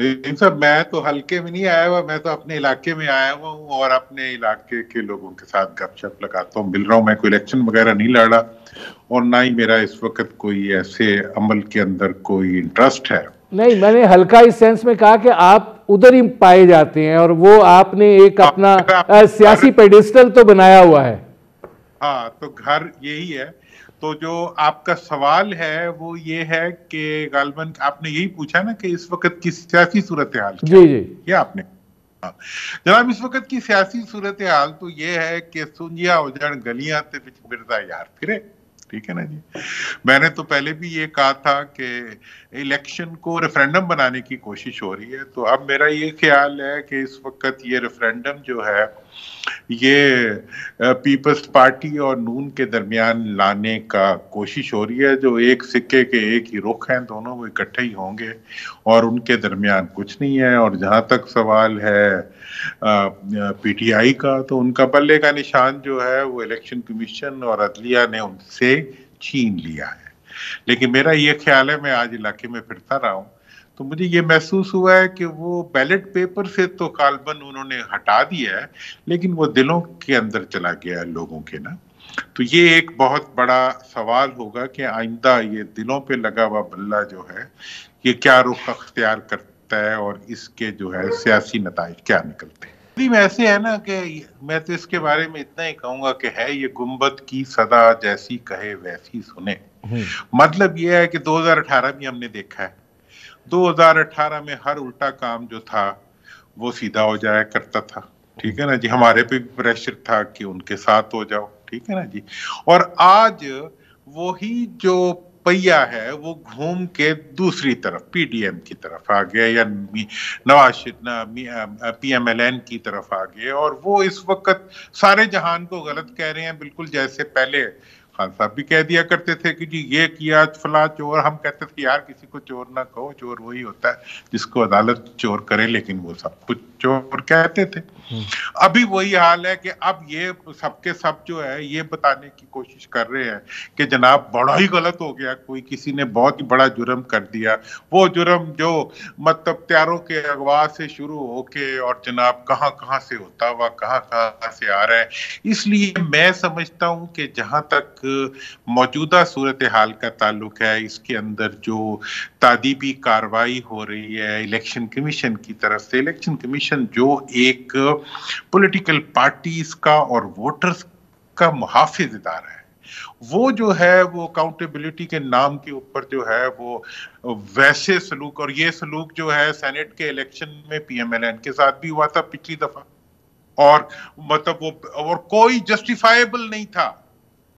लेकिन सर मैं तो हल्के में नहीं आया हुआ मैं तो अपने इलाके में आया हुआ हूँ और अपने इलाके के लोगों के साथ गपशप लगाता हूँ मिल रहा हूँ मैं कोई इलेक्शन वगैरह नहीं लड़ा और ना ही मेरा इस वक्त कोई ऐसे अमल के अंदर कोई इंटरेस्ट है नहीं मैंने हल्का इस सेंस में कहा कि आप उधर ही पाए जाते हैं और वो आपने एक हाँ, अपना सियासी पेडिस्टल तो बनाया हुआ है हाँ तो घर यही है तो जो आपका सवाल है वो ये है कि गालबन आपने यही पूछा ना कि इस वक्त की सियासी सूरत हाल जी जी ये आपने जनाब इस वक्त की सियासी सूरत हाल तो ये है कि सुंजिया उजड़ गलियां ते बिरदा यार फिरे ठीक है ना जी मैंने तो पहले भी ये कहा था कि इलेक्शन को रेफरेंडम बनाने की कोशिश हो रही है तो अब मेरा ये ख्याल है कि इस वक्त ये रेफरेंडम जो है ये पीपल्स पार्टी और नून के दरमियान लाने का कोशिश हो रही है जो एक सिक्के के एक ही रुख हैं दोनों वो इकट्ठे ही होंगे और उनके दरमियान कुछ नहीं है और जहाँ तक सवाल है पीटीआई का तो उनका बल्ले का निशान जो है वो इलेक्शन कमीशन और अदलिया ने उनसे छीन लिया है लेकिन मेरा ये ख्याल है मैं आज इलाके में फिरता रहा हूँ तो मुझे ये महसूस हुआ है कि वो बैलेट पेपर से तो कालबन उन्होंने हटा दिया है लेकिन वो दिलों के अंदर चला गया है लोगों के ना तो ये एक बहुत बड़ा सवाल होगा कि आइंदा ये दिलों पे लगा हुआ बल्ला जो है ये क्या रुख अख्तियार करता है और इसके जो है सियासी नतज क्या निकलते हैं ऐसे है ना कि मैं तो इसके बारे में इतना ही कहूंगा कि है ये गुम्बद की सदा जैसी कहे वैसी सुने हम्म। मतलब ये है कि 2018 भी हमने देखा है 2018 में हर उल्टा काम जो था वो सीधा हो जाया करता था ठीक है ना जी हमारे पे भी प्रेशर था कि उनके साथ हो जाओ ठीक है ना जी और आज वही जो पहिया है वो घूम के दूसरी तरफ पीडीएम की तरफ आ गया या नवाज पीएमएलएन की तरफ आ गए और वो इस वक्त सारे जहान को गलत कह रहे हैं बिल्कुल जैसे पहले खान साहब भी कह दिया करते थे कि जी ये किया फला चोर हम कहते थे यार किसी को चोर ना कहो चोर वही होता है जिसको अदालत चोर करे लेकिन वो सब कुछ चोर कहते थे हम्म। अभी वही हाल है कि अब ये सबके सब जो है ये बताने की कोशिश कर रहे हैं कि जनाब बड़ा ही गलत हो गया कोई किसी ने बहुत ही बड़ा जुर्म कर दिया वो जुर्म जो मतलब त्यारों के अगवा से शुरू होके और जनाब कहाँ कहाँ से होता हुआ कहाँ कहाँ से आ रहा है इसलिए मैं समझता हूँ कि जहाँ तक मौजूदा सूरत हाल का ताल्लुक है इसके अंदर जो तादीबी कार्रवाई हो रही है इलेक्शन कमीशन की तरफ से इलेक्शन कमीशन जो एक पॉलिटिकल पार्टीज का और वोटर्स का मुहाफिज इदारा है वो जो है वो अकाउंटेबिलिटी के नाम के ऊपर जो है वो वैसे सलूक और ये सलूक जो है सेनेट के इलेक्शन में पीएमएलएन के साथ भी हुआ था पिछली दफा और मतलब वो और कोई जस्टिफाइबल नहीं था